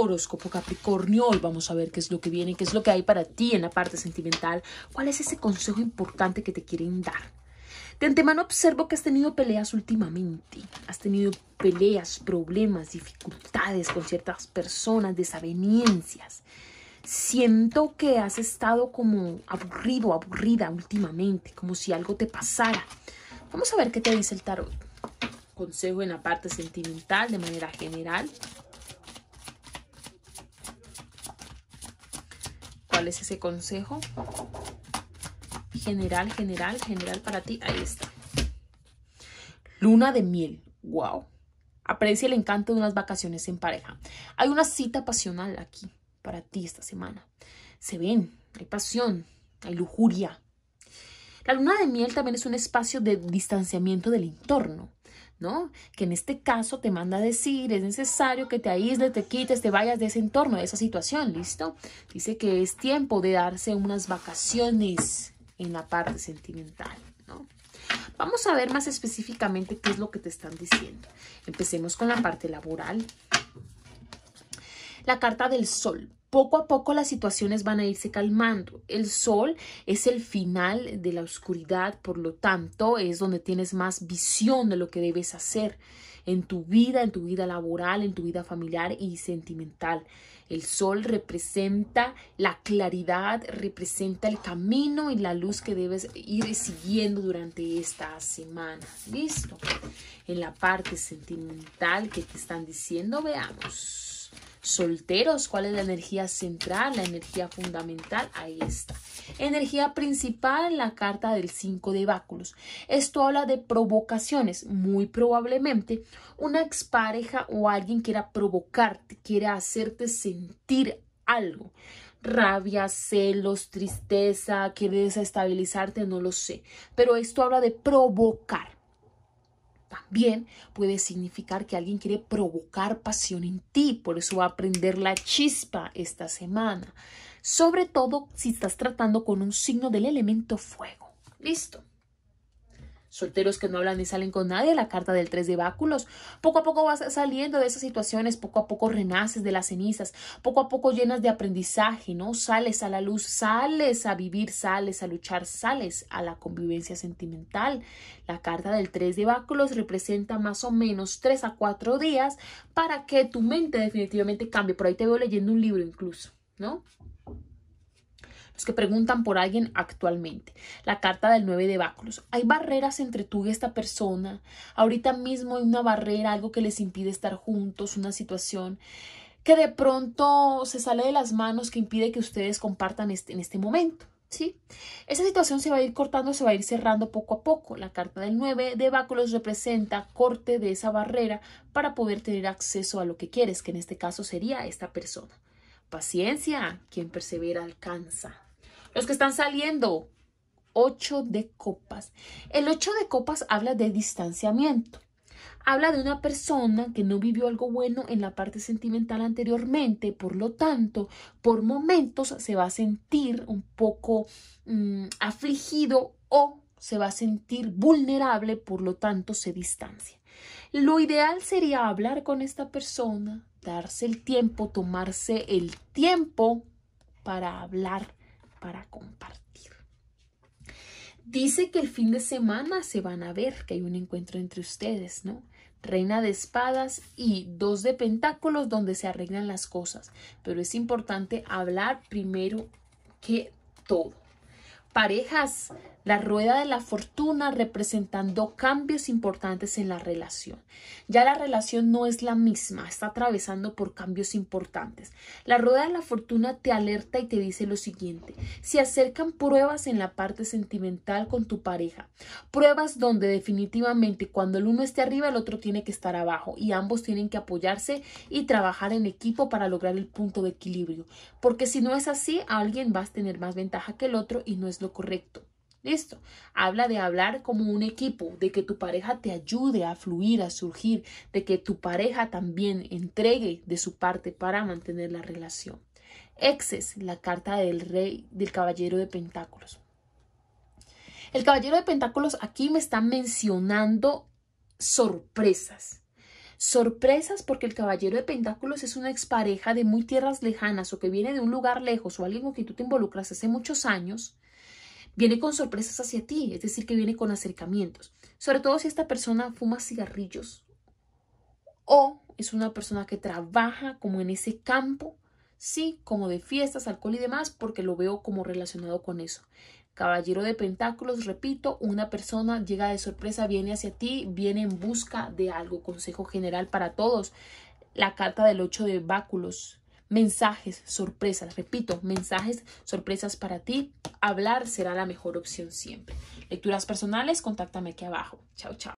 horóscopo Capricornio. Hoy vamos a ver qué es lo que viene, qué es lo que hay para ti en la parte sentimental, cuál es ese consejo importante que te quieren dar. De antemano observo que has tenido peleas últimamente, has tenido peleas, problemas, dificultades con ciertas personas, desavenencias. Siento que has estado como aburrido, aburrida últimamente, como si algo te pasara. Vamos a ver qué te dice el tarot. Consejo en la parte sentimental de manera general. cuál es ese consejo general, general, general para ti. Ahí está. Luna de miel. Wow. Aprecia el encanto de unas vacaciones en pareja. Hay una cita pasional aquí para ti esta semana. Se ven, hay pasión, hay lujuria. La luna de miel también es un espacio de distanciamiento del entorno. ¿no? Que en este caso te manda a decir, es necesario que te aísles, te quites, te vayas de ese entorno, de esa situación, ¿listo? Dice que es tiempo de darse unas vacaciones en la parte sentimental, ¿no? Vamos a ver más específicamente qué es lo que te están diciendo. Empecemos con la parte laboral. La carta del sol. Poco a poco las situaciones van a irse calmando. El sol es el final de la oscuridad, por lo tanto es donde tienes más visión de lo que debes hacer en tu vida, en tu vida laboral, en tu vida familiar y sentimental. El sol representa la claridad, representa el camino y la luz que debes ir siguiendo durante esta semana. Listo. En la parte sentimental que te están diciendo, veamos solteros, cuál es la energía central, la energía fundamental, ahí está. Energía principal en la carta del 5 de báculos. Esto habla de provocaciones, muy probablemente una expareja o alguien quiera provocarte, quiera hacerte sentir algo rabia, celos, tristeza, quiere desestabilizarte, no lo sé. Pero esto habla de provocar. También puede significar que alguien quiere provocar pasión en ti, por eso va a aprender la chispa esta semana, sobre todo si estás tratando con un signo del elemento fuego. Listo solteros que no hablan ni salen con nadie, la carta del tres de báculos. Poco a poco vas saliendo de esas situaciones, poco a poco renaces de las cenizas, poco a poco llenas de aprendizaje, ¿no? Sales a la luz, sales a vivir, sales a luchar, sales a la convivencia sentimental. La carta del 3 de báculos representa más o menos tres a cuatro días para que tu mente definitivamente cambie. Por ahí te veo leyendo un libro incluso, ¿no? los que preguntan por alguien actualmente. La carta del 9 de báculos. Hay barreras entre tú y esta persona. Ahorita mismo hay una barrera, algo que les impide estar juntos, una situación que de pronto se sale de las manos que impide que ustedes compartan este, en este momento. ¿Sí? Esa situación se va a ir cortando, se va a ir cerrando poco a poco. La carta del 9 de báculos representa corte de esa barrera para poder tener acceso a lo que quieres, que en este caso sería esta persona. Paciencia, quien persevera alcanza. Los que están saliendo, ocho de copas. El ocho de copas habla de distanciamiento. Habla de una persona que no vivió algo bueno en la parte sentimental anteriormente, por lo tanto, por momentos se va a sentir un poco mm, afligido o se va a sentir vulnerable, por lo tanto se distancia. Lo ideal sería hablar con esta persona, darse el tiempo, tomarse el tiempo para hablar para compartir. Dice que el fin de semana se van a ver, que hay un encuentro entre ustedes, ¿no? Reina de espadas y dos de pentáculos donde se arreglan las cosas. Pero es importante hablar primero que todo parejas, la rueda de la fortuna representando cambios importantes en la relación. Ya la relación no es la misma, está atravesando por cambios importantes. La rueda de la fortuna te alerta y te dice lo siguiente. Se acercan pruebas en la parte sentimental con tu pareja. Pruebas donde definitivamente cuando el uno esté arriba el otro tiene que estar abajo y ambos tienen que apoyarse y trabajar en equipo para lograr el punto de equilibrio. Porque si no es así, alguien va a tener más ventaja que el otro y no es lo correcto. Listo. Habla de hablar como un equipo, de que tu pareja te ayude a fluir, a surgir, de que tu pareja también entregue de su parte para mantener la relación. Exes, la carta del rey, del caballero de pentáculos. El caballero de pentáculos aquí me está mencionando sorpresas. Sorpresas porque el caballero de pentáculos es una expareja de muy tierras lejanas o que viene de un lugar lejos o alguien con quien tú te involucras hace muchos años Viene con sorpresas hacia ti, es decir, que viene con acercamientos. Sobre todo si esta persona fuma cigarrillos o es una persona que trabaja como en ese campo, sí, como de fiestas, alcohol y demás, porque lo veo como relacionado con eso. Caballero de Pentáculos, repito, una persona llega de sorpresa, viene hacia ti, viene en busca de algo. Consejo general para todos. La carta del 8 de báculos mensajes, sorpresas, repito, mensajes, sorpresas para ti. Hablar será la mejor opción siempre. Lecturas personales, contáctame aquí abajo. Chao, chao.